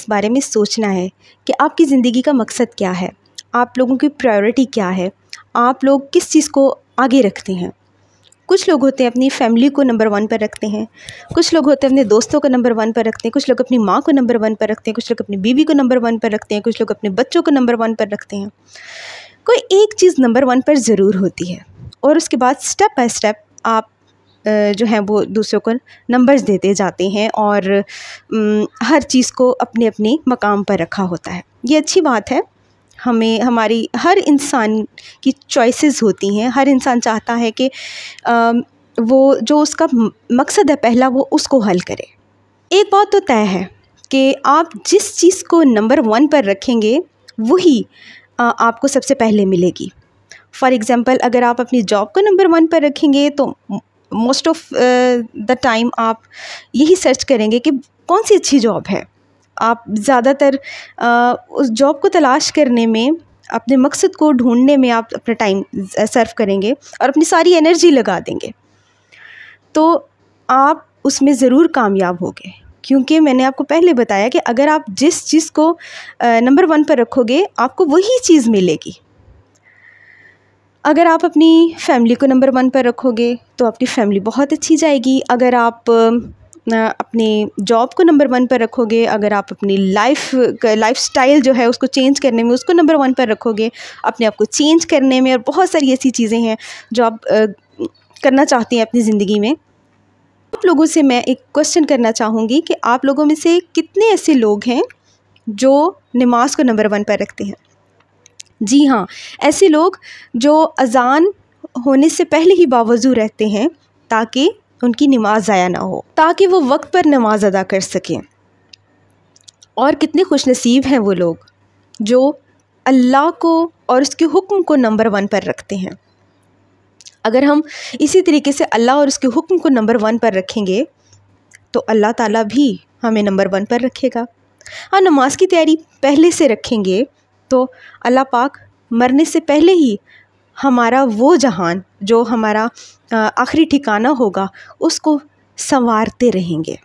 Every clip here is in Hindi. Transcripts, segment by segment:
इस बारे में सोचना है कि आपकी ज़िंदगी का मकसद क्या है आप लोगों की प्रायोरिटी क्या है आप लोग किस चीज़ को आगे रखते हैं कुछ लोग होते हैं अपनी फैमिली को नंबर वन पर रखते हैं कुछ लोग होते हैं अपने दोस्तों को नंबर वन पर रखते हैं कुछ लोग अपनी माँ को नंबर वन पर रखते हैं कुछ लोग अपनी बीवी को नंबर वन पर रखते हैं कुछ लोग अपने बच्चों को नंबर वन पर रखते हैं कोई एक चीज़ नंबर वन पर ज़रूर होती है और उसके बाद स्टेप बाय स्टेप आप जो हैं वो दूसरों को नंबर्स देते जाते हैं और हर चीज़ को अपने अपने मकाम पर रखा होता है ये अच्छी बात है हमें हमारी हर इंसान की चॉइसेस होती हैं हर इंसान चाहता है कि वो जो उसका मकसद है पहला वो उसको हल करे एक बात तो तय है कि आप जिस चीज़ को नंबर वन पर रखेंगे वही आपको सबसे पहले मिलेगी फॉर एग्ज़ाम्पल अगर आप अपनी जॉब को नंबर वन पर रखेंगे तो मोस्ट ऑफ़ द टाइम आप यही सर्च करेंगे कि कौन सी अच्छी जॉब है आप ज़्यादातर uh, उस जॉब को तलाश करने में अपने मकसद को ढूंढने में आप अपना टाइम सर्व uh, करेंगे और अपनी सारी एनर्जी लगा देंगे तो आप उसमें ज़रूर कामयाब होगे क्योंकि मैंने आपको पहले बताया कि अगर आप जिस चीज़ को नंबर uh, वन पर रखोगे आपको वही चीज़ मिलेगी अगर आप अपनी फैमिली को नंबर वन पर रखोगे तो आपकी फैमिली बहुत अच्छी जाएगी अगर आप अपने जॉब को नंबर वन पर रखोगे अगर आप अपनी लाइफ लाइफ स्टाइल जो है उसको चेंज करने में उसको नंबर वन पर रखोगे अपने आप को चेंज करने में और बहुत सारी ऐसी चीज़ें हैं जो आप करना चाहते हैं अपनी ज़िंदगी में आप लोगों से मैं एक क्वेश्चन करना चाहूँगी कि आप लोगों में से कितने ऐसे लोग हैं जो नमाज को नंबर वन पर रखते हैं जी हाँ ऐसे लोग जो अज़ान होने से पहले ही बावजू रहते हैं ताकि उनकी नमाज ज़ाया ना हो ताकि वो वक्त पर नमाज अदा कर सकें और कितने खुश नसीब हैं वो लोग जो अल्लाह को और उसके हुक्म को नंबर वन पर रखते हैं अगर हम इसी तरीके से अल्लाह और उसके हुक्म को नंबर वन पर रखेंगे तो अल्लाह ताला भी हमें नंबर वन पर रखेगा और हाँ, नमाज की तैयारी पहले से रखेंगे तो अल्लाह पाक मरने से पहले ही हमारा वो जहान जो हमारा आखिरी ठिकाना होगा उसको संवारते रहेंगे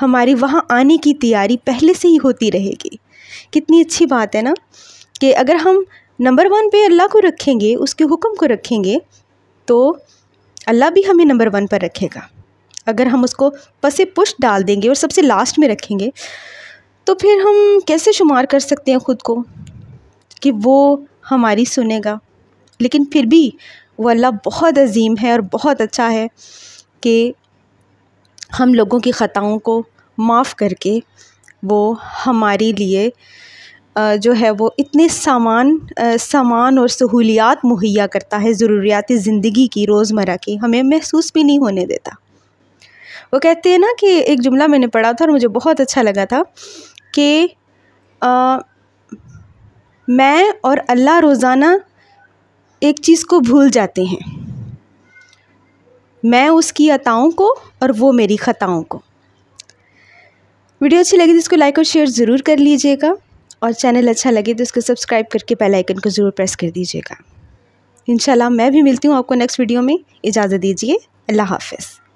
हमारी वहाँ आने की तैयारी पहले से ही होती रहेगी कितनी अच्छी बात है ना कि अगर हम नंबर वन पे अल्लाह को रखेंगे उसके हुक्म को रखेंगे तो अल्लाह भी हमें नंबर वन पर रखेगा अगर हम उसको पसे पुष्ट डाल देंगे और सबसे लास्ट में रखेंगे तो फिर हम कैसे शुमार कर सकते हैं ख़ुद को कि वो हमारी सुनेगा लेकिन फिर भी वो अल्लाह बहुत अजीम है और बहुत अच्छा है कि हम लोगों की ख़ताओं को माफ़ करके वो हमारे लिए जो है वो इतने सामान सामान और सहूलियात मुहैया करता है ज़रूरियात ज़िंदगी की रोज़मर्रा की हमें महसूस भी नहीं होने देता वो कहते हैं ना कि एक जुमला मैंने पढ़ा था और मुझे बहुत अच्छा लगा था कि मैं और अल्लाह रोज़ाना एक चीज़ को भूल जाते हैं मैं उसकी अताओं को और वो मेरी ख़ताओं को वीडियो अच्छी लगी तो इसको लाइक और शेयर ज़रूर कर लीजिएगा और चैनल अच्छा लगे तो इसको सब्सक्राइब करके बेल आइकन को ज़रूर प्रेस कर दीजिएगा इंशाल्लाह मैं भी मिलती हूँ आपको नेक्स्ट वीडियो में इजाज़त दीजिए अल्लाह हाफिज़